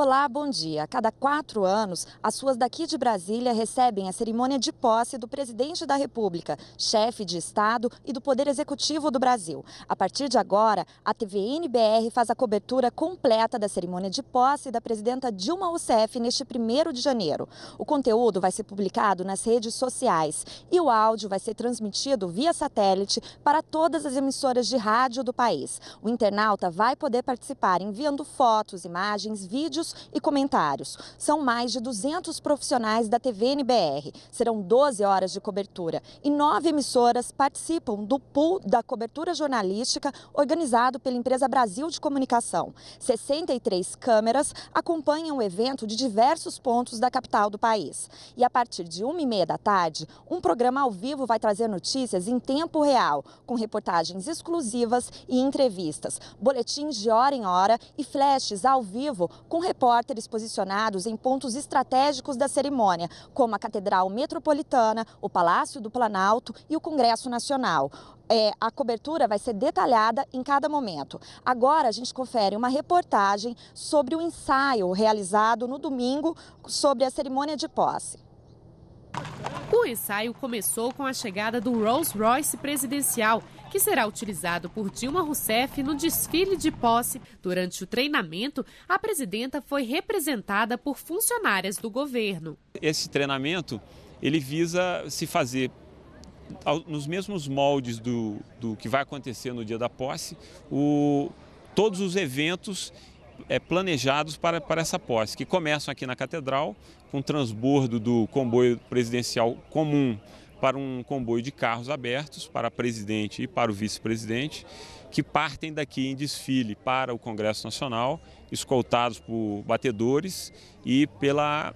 Olá, bom dia. A cada quatro anos, as suas daqui de Brasília recebem a cerimônia de posse do presidente da República, chefe de Estado e do Poder Executivo do Brasil. A partir de agora, a TVNBR faz a cobertura completa da cerimônia de posse da presidenta Dilma Rousseff neste primeiro de janeiro. O conteúdo vai ser publicado nas redes sociais e o áudio vai ser transmitido via satélite para todas as emissoras de rádio do país. O internauta vai poder participar enviando fotos, imagens, vídeos e comentários. São mais de 200 profissionais da TV NBR. Serão 12 horas de cobertura e nove emissoras participam do pool da cobertura jornalística organizado pela empresa Brasil de Comunicação. 63 câmeras acompanham o evento de diversos pontos da capital do país. E a partir de uma e meia da tarde, um programa ao vivo vai trazer notícias em tempo real, com reportagens exclusivas e entrevistas, boletins de hora em hora e flashes ao vivo com repórteres posicionados em pontos estratégicos da cerimônia, como a Catedral Metropolitana, o Palácio do Planalto e o Congresso Nacional. É, a cobertura vai ser detalhada em cada momento. Agora a gente confere uma reportagem sobre o ensaio realizado no domingo sobre a cerimônia de posse. O ensaio começou com a chegada do Rolls Royce presidencial que será utilizado por Dilma Rousseff no desfile de posse. Durante o treinamento, a presidenta foi representada por funcionárias do governo. Esse treinamento ele visa se fazer nos mesmos moldes do, do que vai acontecer no dia da posse, o, todos os eventos é, planejados para, para essa posse, que começam aqui na Catedral, com o transbordo do comboio presidencial comum para um comboio de carros abertos para presidente e para o vice-presidente, que partem daqui em desfile para o Congresso Nacional, escoltados por batedores e pela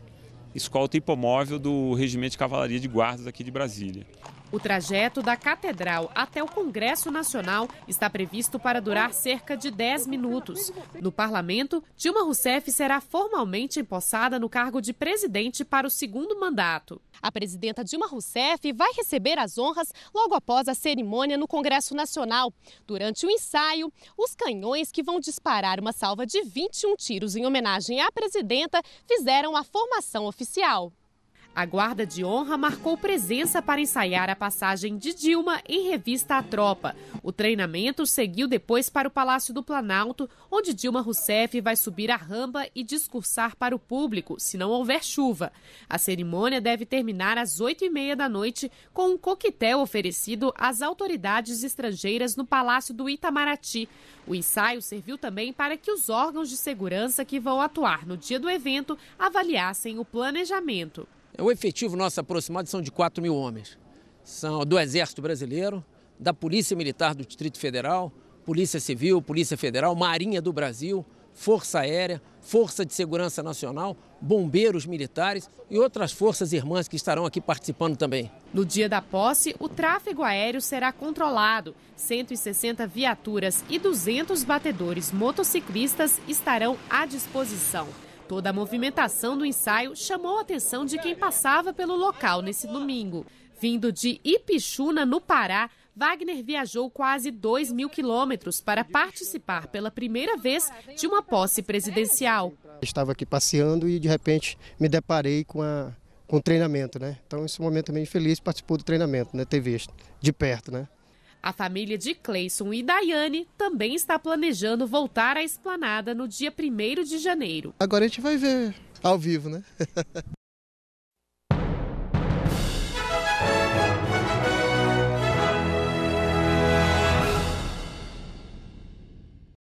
escolta hipomóvel do Regimento de Cavalaria de Guardas aqui de Brasília. O trajeto da Catedral até o Congresso Nacional está previsto para durar cerca de 10 minutos. No parlamento, Dilma Rousseff será formalmente empossada no cargo de presidente para o segundo mandato. A presidenta Dilma Rousseff vai receber as honras logo após a cerimônia no Congresso Nacional. Durante o ensaio, os canhões que vão disparar uma salva de 21 tiros em homenagem à presidenta fizeram a formação oficial. A guarda de honra marcou presença para ensaiar a passagem de Dilma em revista à tropa. O treinamento seguiu depois para o Palácio do Planalto, onde Dilma Rousseff vai subir a rampa e discursar para o público, se não houver chuva. A cerimônia deve terminar às oito e meia da noite com um coquetel oferecido às autoridades estrangeiras no Palácio do Itamaraty. O ensaio serviu também para que os órgãos de segurança que vão atuar no dia do evento avaliassem o planejamento. O efetivo nosso aproximado são de 4 mil homens. São do Exército Brasileiro, da Polícia Militar do Distrito Federal, Polícia Civil, Polícia Federal, Marinha do Brasil, Força Aérea, Força de Segurança Nacional, bombeiros militares e outras forças irmãs que estarão aqui participando também. No dia da posse, o tráfego aéreo será controlado. 160 viaturas e 200 batedores motociclistas estarão à disposição. Toda a movimentação do ensaio chamou a atenção de quem passava pelo local nesse domingo. Vindo de Ipixuna, no Pará, Wagner viajou quase 2 mil quilômetros para participar pela primeira vez de uma posse presidencial. Estava aqui passeando e de repente me deparei com, a, com o treinamento, né? Então, esse momento também é feliz, participou do treinamento, né? Ter visto de perto, né? A família de Cleison e Daiane também está planejando voltar à esplanada no dia 1 de janeiro. Agora a gente vai ver ao vivo, né?